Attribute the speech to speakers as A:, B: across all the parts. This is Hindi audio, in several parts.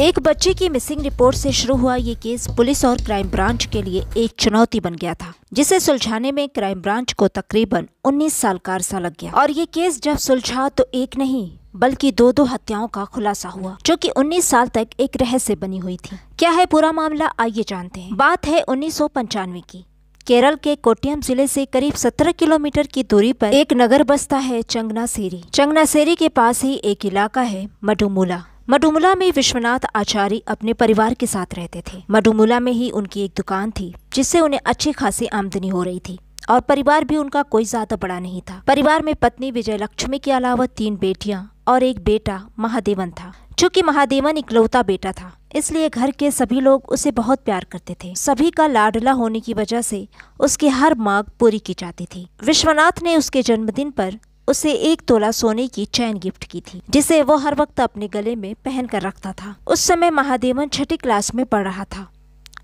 A: एक बच्चे की मिसिंग रिपोर्ट से शुरू हुआ ये केस पुलिस और क्राइम ब्रांच के लिए एक चुनौती बन गया था जिसे सुलझाने में क्राइम ब्रांच को तकरीबन 19 साल का अरसा लग गया और ये केस जब सुलझा तो एक नहीं बल्कि दो दो हत्याओं का खुलासा हुआ जो कि 19 साल तक एक रहस्य बनी हुई थी क्या है पूरा मामला आइए जानते हैं बात है उन्नीस की केरल के कोटियम जिले से करीब 17 किलोमीटर की दूरी पर एक नगर बसता है चंगनासेरी चंगनासेरी के पास ही एक इलाका है मडुमूला मडुमुला में विश्वनाथ आचार्य अपने परिवार के साथ रहते थे मडुमुला में ही उनकी एक दुकान थी जिससे उन्हें अच्छी खासी आमदनी हो रही थी और परिवार भी उनका कोई ज्यादा बड़ा नहीं था परिवार में पत्नी विजय लक्ष्मी के अलावा तीन बेटियां और एक बेटा महादेवन था जो महादेवन इकलौता बेटा था इसलिए घर के सभी लोग उसे बहुत प्यार करते थे सभी का लाडला होने की वजह से उसकी हर मांग पूरी की जाती थी विश्वनाथ ने उसके जन्मदिन पर उसे एक तोला सोने की चैन गिफ्ट की थी जिसे वो हर वक्त अपने गले में पहन कर रखता था उस समय महादेवन छठी क्लास में पढ़ रहा था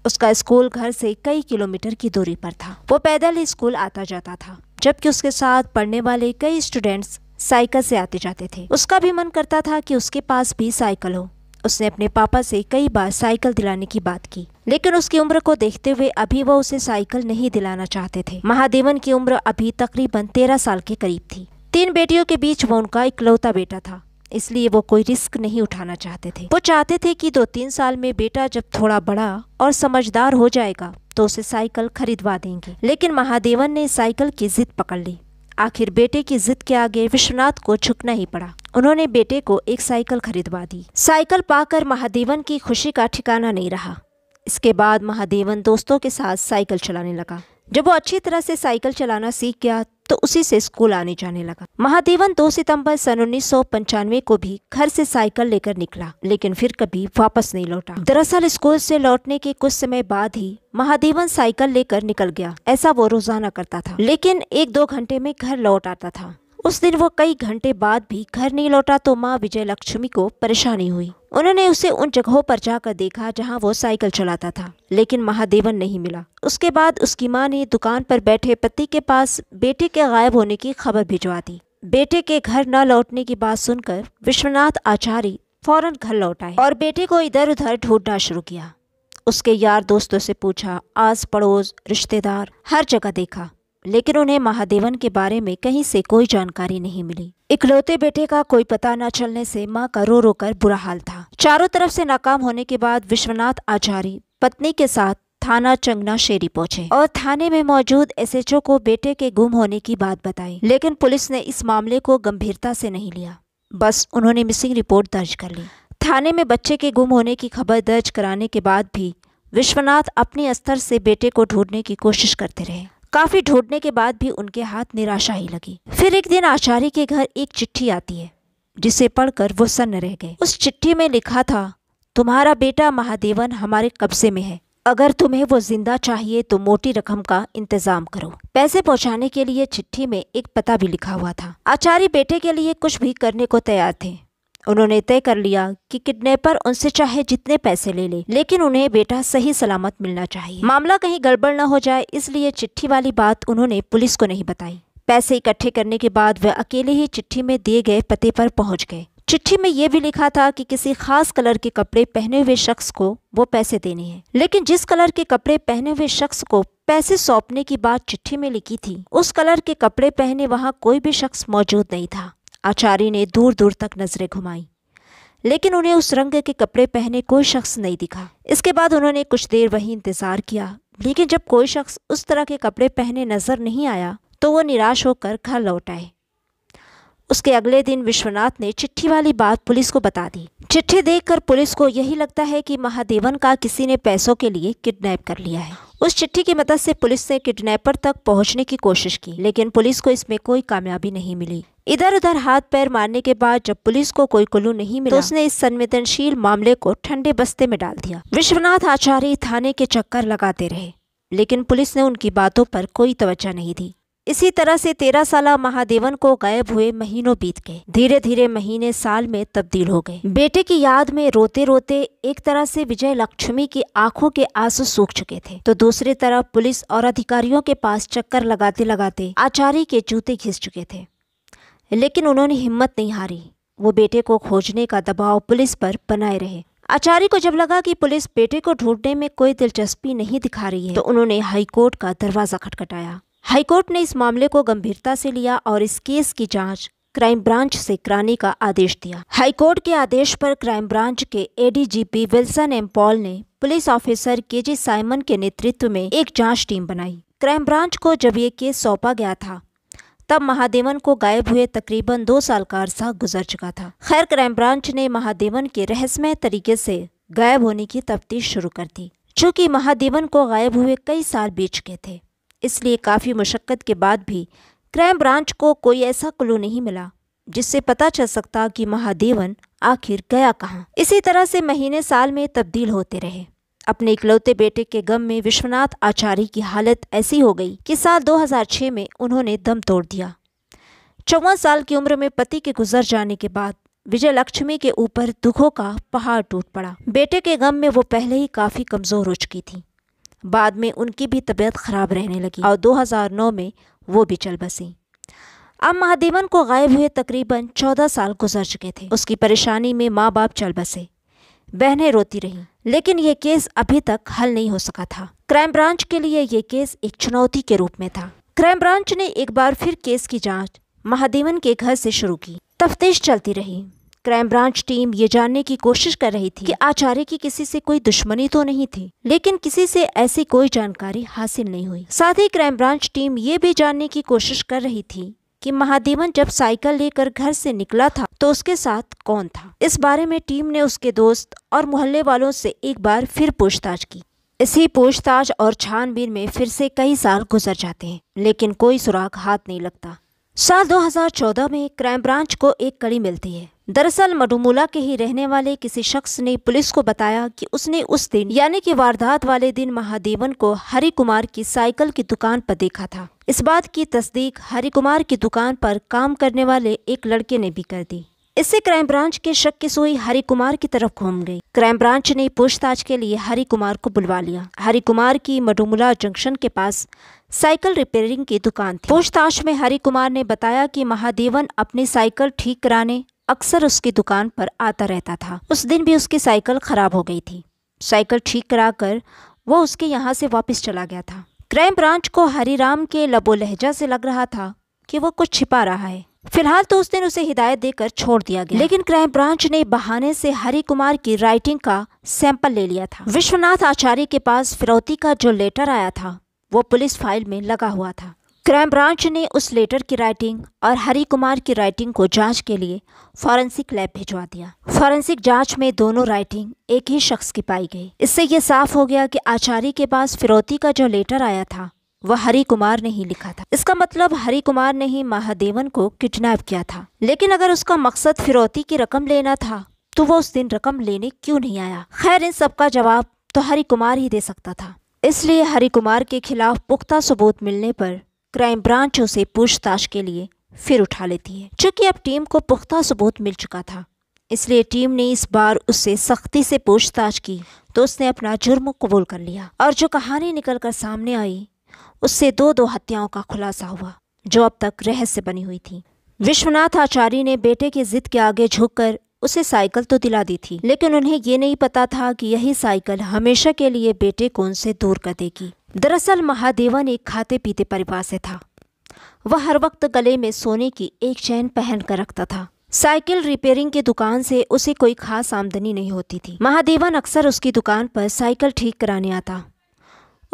A: उसका स्कूल घर से कई किलोमीटर की दूरी पर था वो पैदल ही स्कूल आता जाता था जबकि उसके साथ पढ़ने वाले कई स्टूडेंट्स साइकिल से आते जाते थे उसका भी मन करता था कि उसके पास भी साइकिल हो उसने अपने पापा से कई बार साइकिल दिलाने की बात की लेकिन उसकी उम्र को देखते हुए अभी वो उसे साइकिल नहीं दिलाना चाहते थे महादेवन की उम्र अभी तकरीबन तेरह साल के करीब थी तीन बेटियों के बीच वो उनका इकलौता बेटा था इसलिए वो कोई रिस्क नहीं उठाना चाहते थे वो चाहते थे कि दो तीन साल में बेटा जब थोड़ा बड़ा और समझदार हो जाएगा तो उसे साइकिल खरीदवा देंगे लेकिन महादेवन ने साइकिल की जिद पकड़ ली आखिर बेटे की जिद के आगे विश्वनाथ को झुकना ही पड़ा उन्होंने बेटे को एक साइकिल खरीदवा दी साइकिल पाकर महादेवन की खुशी का ठिकाना नहीं रहा इसके बाद महादेवन दोस्तों के साथ साइकिल चलाने लगा जब वो अच्छी तरह से साइकिल चलाना सीख गया तो उसी से स्कूल आने जाने लगा महादेवन 2 सितंबर सन उन्नीस को भी घर से साइकिल लेकर निकला लेकिन फिर कभी वापस नहीं लौटा दरअसल स्कूल से लौटने के कुछ समय बाद ही महादेवन साइकिल लेकर निकल गया ऐसा वो रोजाना करता था लेकिन एक दो घंटे में घर लौट आता था उस दिन वो कई घंटे बाद भी घर नहीं लौटा तो माँ विजय लक्ष्मी को परेशानी हुई उन्होंने उसे उन जगहों पर जाकर देखा जहाँ वो साइकिल चलाता था लेकिन महादेवन नहीं मिला उसके बाद उसकी माँ ने दुकान पर बैठे पति के पास बेटे के गायब होने की खबर भिजवा दी बेटे के घर न लौटने की बात सुनकर विश्वनाथ आचार्य फौरन घर लौट आए और बेटे को इधर उधर ढूंढना शुरू किया उसके यार दोस्तों से पूछा आस पड़ोस रिश्तेदार हर जगह देखा लेकिन उन्हें महादेवन के बारे में कहीं से कोई जानकारी नहीं मिली इकलौते बेटे का कोई पता न चलने से माँ का रो रो कर बुरा हाल था चारों तरफ से नाकाम होने के बाद विश्वनाथ आचार्य पत्नी के साथ थाना चंगना शेरी पहुंचे और थाने में मौजूद एसएचओ को बेटे के गुम होने की बात बताई लेकिन पुलिस ने इस मामले को गंभीरता से नहीं लिया बस उन्होंने मिसिंग रिपोर्ट दर्ज कर ली थाने में बच्चे के गुम होने की खबर दर्ज कराने के बाद भी विश्वनाथ अपने स्तर से बेटे को ढूंढने की कोशिश करते रहे काफी ढूंढने के बाद भी उनके हाथ निराशा ही लगी फिर एक दिन आचार्य के घर एक चिट्ठी आती है जिसे पढ़कर वो सन्न रह गए उस चिट्ठी में लिखा था तुम्हारा बेटा महादेवन हमारे कब्जे में है अगर तुम्हें वो जिंदा चाहिए तो मोटी रकम का इंतजाम करो पैसे पहुंचाने के लिए चिट्ठी में एक पता भी लिखा हुआ था आचार्य बेटे के लिए कुछ भी करने को तैयार थे उन्होंने तय कर लिया कि किडनैपर उनसे चाहे जितने पैसे ले ले लेकिन उन्हें बेटा सही सलामत मिलना चाहिए मामला कहीं गड़बड़ न हो जाए इसलिए चिट्ठी वाली बात उन्होंने पुलिस को नहीं बताई पैसे इकट्ठे करने के बाद वह अकेले ही चिट्ठी में दिए गए पते पर पहुंच गए चिट्ठी में ये भी लिखा था कि किसी खास कलर के कपड़े पहने हुए शख्स को वो पैसे देने हैं लेकिन जिस कलर के कपड़े पहने हुए शख्स को पैसे सौंपने की बात चिट्ठी में लिखी थी उस कलर के कपड़े पहने वहाँ कोई भी शख्स मौजूद नहीं था आचार्य ने दूर दूर तक नजरें घुमाई लेकिन उन्हें उस रंग के कपड़े पहने कोई शख्स नहीं दिखा इसके बाद उन्होंने कुछ देर वहीं इंतज़ार किया लेकिन जब कोई शख्स उस तरह के कपड़े पहने नजर नहीं आया तो वो निराश होकर घर लौट आए उसके अगले दिन विश्वनाथ ने चिट्ठी वाली बात पुलिस को बता दी चिट्ठी देखकर पुलिस को यही लगता है कि महादेवन का किसी ने पैसों के लिए किडनैप कर लिया है उस चिट्ठी की मदद से पुलिस ने किडनैपर तक पहुंचने की कोशिश की लेकिन पुलिस को इसमें कोई कामयाबी नहीं मिली इधर उधर हाथ पैर मारने के बाद जब पुलिस को कोई कुल्लू नहीं मिला तो उसने इस संवेदनशील मामले को ठंडे बस्ते में डाल दिया विश्वनाथ आचार्य थाने के चक्कर लगाते रहे लेकिन पुलिस ने उनकी बातों पर कोई तवज्जा नहीं दी इसी तरह से तेरह साल महादेवन को गायब हुए महीनों बीत गए धीरे धीरे महीने साल में तब्दील हो गए बेटे की याद में रोते रोते एक तरह से विजय लक्ष्मी की आंखों के आंसू सूख चुके थे तो दूसरी तरफ पुलिस और अधिकारियों के पास चक्कर लगाते लगाते आचार्य के जूते घिस चुके थे लेकिन उन्होंने हिम्मत नहीं हारी वो बेटे को खोजने का दबाव पुलिस पर बनाए रहे आचार्य को जब लगा कि पुलिस बेटे को ढूंढने में कोई दिलचस्पी नहीं दिखा रही है तो उन्होंने हाईकोर्ट का दरवाजा खटखटाया हाईकोर्ट ने इस मामले को गंभीरता से लिया और इस केस की जांच क्राइम ब्रांच से कराने का आदेश दिया हाईकोर्ट के आदेश पर क्राइम ब्रांच के एडीजीपी विल्सन एम पॉल ने police officer K G Simon के नेतृत्व में एक जांच टीम बनाई क्राइम ब्रांच को जब ये केस सौंपा गया था तब महादेवन को गायब हुए तकरीबन दो साल का अरसा गुजर चुका था खैर क्राइम ब्रांच ने महादेवन के रहस्यमय तरीके से गायब होने की तफ्तीश शुरू कर दी चूँकि महादेवन को गायब हुए कई साल बीत गए थे इसलिए काफ़ी मशक्क़त के बाद भी क्राइम ब्रांच को कोई ऐसा क्लू नहीं मिला जिससे पता चल सकता कि महादेवन आखिर गया कहाँ इसी तरह से महीने साल में तब्दील होते रहे अपने इकलौते बेटे के गम में विश्वनाथ आचार्य की हालत ऐसी हो गई कि साल 2006 में उन्होंने दम तोड़ दिया चौवन साल की उम्र में पति के गुजर जाने के बाद विजय लक्ष्मी के ऊपर दुखों का पहाड़ टूट पड़ा बेटे के गम में वो पहले ही काफ़ी कमज़ोर हो चुकी थी बाद में उनकी भी तबीयत ख़राब रहने लगी और 2009 में वो भी चल बसी अब महादेवन को गायब हुए तकरीबन 14 साल गुजर चुके थे उसकी परेशानी में माँ बाप चल बसे बहनें रोती रहीं लेकिन ये केस अभी तक हल नहीं हो सका था क्राइम ब्रांच के लिए ये केस एक चुनौती के रूप में था क्राइम ब्रांच ने एक बार फिर केस की जाँच महादेवन के घर से शुरू की तफ्तीश चलती रही क्राइम ब्रांच टीम ये जानने की कोशिश कर रही थी कि आचार्य की किसी से कोई दुश्मनी तो नहीं थी लेकिन किसी से ऐसी कोई जानकारी हासिल नहीं हुई साथ ही क्राइम ब्रांच टीम ये भी जानने की कोशिश कर रही थी कि महादेवन जब साइकिल लेकर घर से निकला था तो उसके साथ कौन था इस बारे में टीम ने उसके दोस्त और मोहल्ले वालों से एक बार फिर पूछताछ की इसी पूछताछ और छानबीन में फिर से कई साल गुजर जाते हैं लेकिन कोई सुराग हाथ नहीं लगता साल 2014 में क्राइम ब्रांच को एक कड़ी मिलती है दरअसल मडुमूला के ही रहने वाले किसी शख्स ने पुलिस को बताया कि उसने उस दिन यानी कि वारदात वाले दिन महादेवन को हरि कुमार की साइकिल की दुकान पर देखा था इस बात की तस्दीक हरि कुमार की दुकान पर काम करने वाले एक लड़के ने भी कर दी इससे क्राइम ब्रांच के शक की सुई हरि कुमार की तरफ घूम गई क्राइम ब्रांच ने पूछताछ के लिए हरि कुमार को बुलवा लिया हरि कुमार की मडुमुला जंक्शन के पास साइकिल रिपेयरिंग की दुकान थी पूछताछ में हरि कुमार ने बताया कि महादेवन अपनी साइकिल ठीक कराने अक्सर उसकी दुकान पर आता रहता था उस दिन भी उसकी साइकिल खराब हो गई थी साइकिल ठीक करा कर वो उसके यहाँ से वापस चला गया था क्राइम ब्रांच को हरिराम के लबो लहजा से लग रहा था कि वो कुछ छिपा रहा है फिलहाल तो उस दिन उसे हिदायत देकर छोड़ दिया गया लेकिन क्राइम ब्रांच ने बहाने से हरि कुमार की राइटिंग का सैंपल ले लिया था विश्वनाथ आचार्य के पास फिरौती का जो लेटर आया था वो पुलिस फाइल में लगा हुआ था क्राइम ब्रांच ने उस लेटर की राइटिंग और हरि कुमार की राइटिंग को जांच के लिए फॉरेंसिक लैब भिजवा दिया फॉरेंसिक जांच में दोनों राइटिंग एक ही शख्स की पाई गई इससे ये साफ हो गया कि आचार्य के पास फिरौती का जो लेटर आया था वह हरि कुमार ने ही लिखा था इसका मतलब हरि कुमार ने ही महादेवन को किडनैप किया था लेकिन अगर उसका मकसद फिरौती की रकम लेना था तो वो उस दिन रकम लेने क्यों नहीं आया खैर इन सबका जवाब तो हरि कुमार ही दे सकता था इसलिए हरि कुमार के खिलाफ पुख्ता सबूत मिलने पर क्राइम ब्रांचों से पूछताछ के लिए फिर उठा लेती है चूंकि अब टीम को पुख्ता सबूत मिल चुका था इसलिए टीम ने इस बार उससे सख्ती से पूछताछ की तो उसने अपना जुर्म कबूल कर लिया और जो कहानी निकल कर सामने आई उससे दो दो हत्याओं का खुलासा हुआ जो अब तक रहस्य बनी हुई थी विश्वनाथ आचार्य ने बेटे की जिद के आगे झुककर उसे साइकिल तो दिला दी थी लेकिन उन्हें ये नहीं पता था कि यही साइकिल हमेशा के लिए बेटे को उनसे दूर कर देगी दरअसल महादेवन एक खाते पीते परिवार से था वह हर वक्त गले में सोने की एक चैन पहन कर रखता था साइकिल रिपेयरिंग की दुकान से उसे कोई खास आमदनी नहीं होती थी महादेवन अक्सर उसकी दुकान पर साइकिल ठीक कराने आता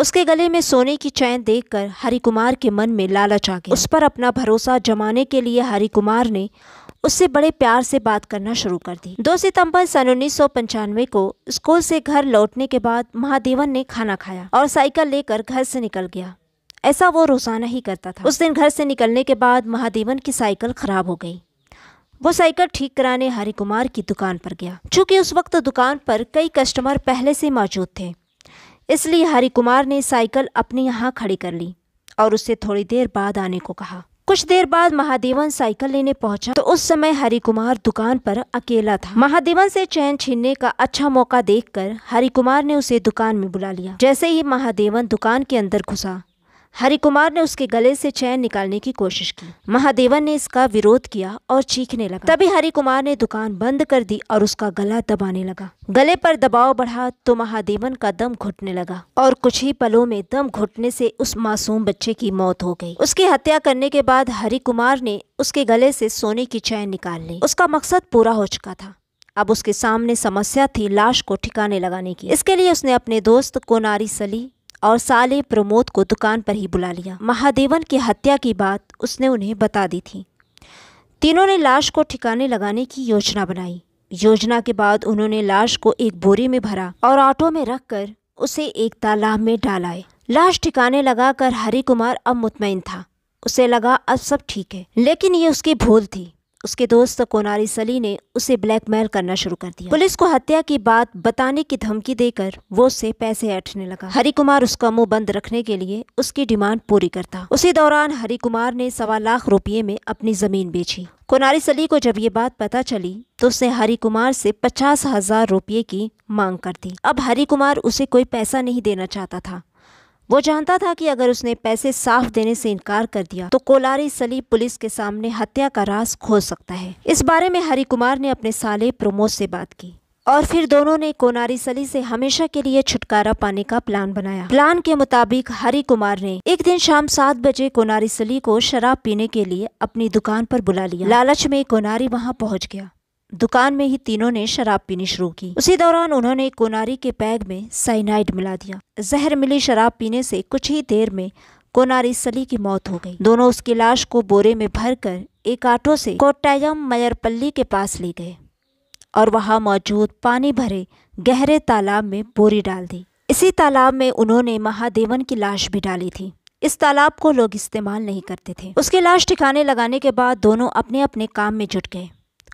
A: उसके गले में सोने की चैन देखकर हरि कुमार के मन में लालच आ गया उस पर अपना भरोसा जमाने के लिए हरि कुमार ने उससे बड़े प्यार से बात करना शुरू कर दी दो सितंबर सन उन्नीस को स्कूल से घर लौटने के बाद महादेवन ने खाना खाया और साइकिल लेकर घर से निकल गया ऐसा वो रोजाना ही करता था उस दिन घर से निकलने के बाद महादेवन की साइकिल खराब हो गई वो साइकिल ठीक कराने हरि कुमार की दुकान पर गया चूंकि उस वक्त दुकान पर कई कस्टमर पहले से मौजूद थे इसलिए हरि कुमार ने साइकिल अपने यहाँ खड़ी कर ली और उसे थोड़ी देर बाद आने को कहा कुछ देर बाद महादेवन साइकिल लेने पहुंचा तो उस समय हरि कुमार दुकान पर अकेला था महादेवन से चैन छीनने का अच्छा मौका देखकर हरि कुमार ने उसे दुकान में बुला लिया जैसे ही महादेवन दुकान के अंदर घुसा हरि कुमार ने उसके गले से चैन निकालने की कोशिश की महादेवन ने इसका विरोध किया और चीखने लगा तभी हरि कुमार ने दुकान बंद कर दी और उसका गला दबाने लगा गले पर दबाव बढ़ा तो महादेवन का दम घुटने लगा और कुछ ही पलों में दम घुटने से उस मासूम बच्चे की मौत हो गई उसकी हत्या करने के बाद हरि कुमार ने उसके गले से सोने की चैन निकाल ली उसका मकसद पूरा हो चुका था अब उसके सामने समस्या थी लाश को ठिकाने लगाने की इसके लिए उसने अपने दोस्त कोनारी सली और साले प्रमोद को दुकान पर ही बुला लिया महादेवन की हत्या की बात उसने उन्हें बता दी थी तीनों ने लाश को ठिकाने लगाने की योजना बनाई योजना के बाद उन्होंने लाश को एक बोरी में भरा और ऑटो में रखकर उसे एक तालाब में डालाए लाश ठिकाने लगाकर हरि कुमार अब मुतमिन था उसे लगा अब सब ठीक है लेकिन ये उसकी भूल थी उसके दोस्त कोनारी सली ने उसे ब्लैकमेल करना शुरू कर दिया पुलिस को हत्या की बात बताने की धमकी देकर वो उससे पैसे ऐठने लगा हरि कुमार उसका मुंह बंद रखने के लिए उसकी डिमांड पूरी करता उसी दौरान हरि कुमार ने सवा लाख रुपये में अपनी जमीन बेची कोनारी सली को जब ये बात पता चली तो उसने हरि कुमार से पचास हजार रुपये की मांग कर दी अब हरि कुमार उसे कोई पैसा नहीं देना चाहता था वो जानता था कि अगर उसने पैसे साफ देने से इनकार कर दिया तो कोलारी सली पुलिस के सामने हत्या का रास खोल सकता है इस बारे में हरि कुमार ने अपने साले प्रमोद से बात की और फिर दोनों ने कोनारी सली से हमेशा के लिए छुटकारा पाने का प्लान बनाया प्लान के मुताबिक हरि कुमार ने एक दिन शाम सात बजे कोनारी सली को शराब पीने के लिए अपनी दुकान पर बुला लिया लालच में कोनारी वहां पहुंच गया दुकान में ही तीनों ने शराब पीनी शुरू की उसी दौरान उन्होंने कोनारी के पैग में साइनाइड मिला दिया जहर मिली शराब पीने से कुछ ही देर में कोनारी सली की मौत हो गई दोनों उसकी लाश को बोरे में भरकर एक आटो से कोटायम मयरपल्ली के पास ले गए और वहाँ मौजूद पानी भरे गहरे तालाब में बोरी डाल दी इसी तालाब में उन्होंने महादेवन की लाश भी डाली थी इस तालाब को लोग इस्तेमाल नहीं करते थे उसकी लाश ठिकाने लगाने के बाद दोनों अपने अपने काम में जुट गए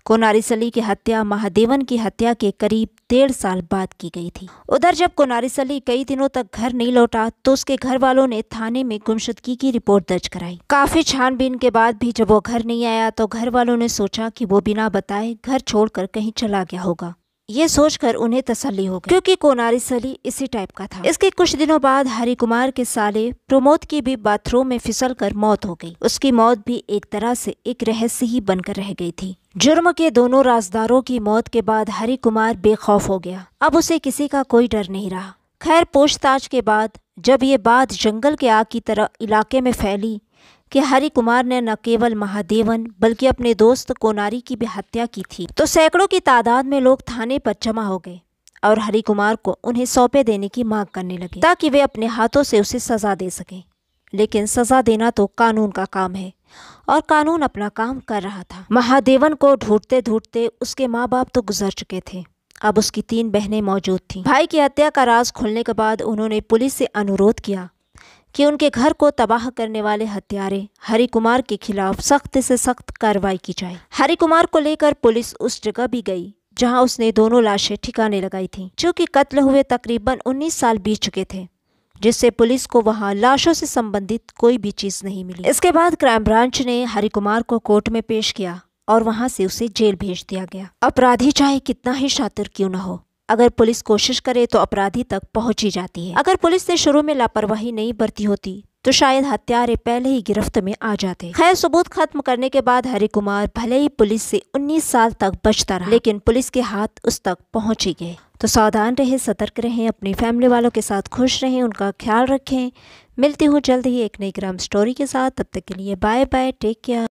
A: कोनारी सली की हत्या महादेवन की हत्या के करीब डेढ़ साल बाद की गई थी उधर जब कोनारी सली कई दिनों तक घर नहीं लौटा तो उसके घर वालों ने थाने में गुमशुदगी की रिपोर्ट दर्ज कराई काफी छानबीन के बाद भी जब वो घर नहीं आया तो घर वालों ने सोचा कि वो बिना बताए घर छोड़कर कहीं चला गया होगा ये सोचकर उन्हें तसल्ली हो गई क्योंकि कोनारी सली इसी टाइप का था इसके कुछ दिनों बाद हरि कुमार के साले प्रमोद की भी बाथरूम में फिसल कर मौत हो गई उसकी मौत भी एक तरह से एक रहस्य ही बनकर रह गई थी जुर्म के दोनों राजदारों की मौत के बाद हरि कुमार बेखौफ हो गया अब उसे किसी का कोई डर नहीं रहा खैर पूछताछ के बाद जब ये बात जंगल के आग की तरह इलाके में फैली कि हरि कुमार ने न केवल महादेवन बल्कि अपने दोस्त कोनारी की भी हत्या की थी तो सैकड़ों की तादाद में लोग थाने पर जमा हो गए और हरि कुमार को उन्हें सौंपे देने की मांग करने लगे ताकि वे अपने हाथों से उसे सजा दे सकें लेकिन सजा देना तो कानून का काम है और कानून अपना काम कर रहा था महादेवन को ढूंढते ढूंढते उसके माँ बाप तो गुजर चुके थे अब उसकी तीन बहनें मौजूद थीं। भाई की हत्या का राज खुलने के बाद उन्होंने पुलिस से अनुरोध किया कि उनके घर को तबाह करने वाले हत्यारे हरि कुमार के खिलाफ सख्त से सख्त कार्रवाई की जाए हरि कुमार को लेकर पुलिस उस जगह भी गई जहां उसने दोनों लाशें ठिकाने लगाई थी जो कि कत्ल हुए तकरीबन 19 साल बीत चुके थे जिससे पुलिस को वहां लाशों से संबंधित कोई भी चीज नहीं मिली इसके बाद क्राइम ब्रांच ने हरि कुमार को कोर्ट में पेश किया और वहां से उसे जेल भेज दिया गया अपराधी चाहे कितना ही शातिर क्यों न हो अगर पुलिस कोशिश करे तो अपराधी तक पहुंच ही जाती है अगर पुलिस ने शुरू में लापरवाही नहीं बरती होती तो शायद हत्यारे पहले ही गिरफ्त में आ जाते खैर सबूत खत्म करने के बाद हरि कुमार भले ही पुलिस से 19 साल तक बचता रहा लेकिन पुलिस के हाथ उस तक पहुंच ही गए तो सावधान रहे सतर्क रहें अपनी फैमिली वालों के साथ खुश रहें उनका ख्याल रखें मिलती हूँ जल्द ही एक नई ग्राम स्टोरी के साथ तब तक के लिए बाय बाय टेक केयर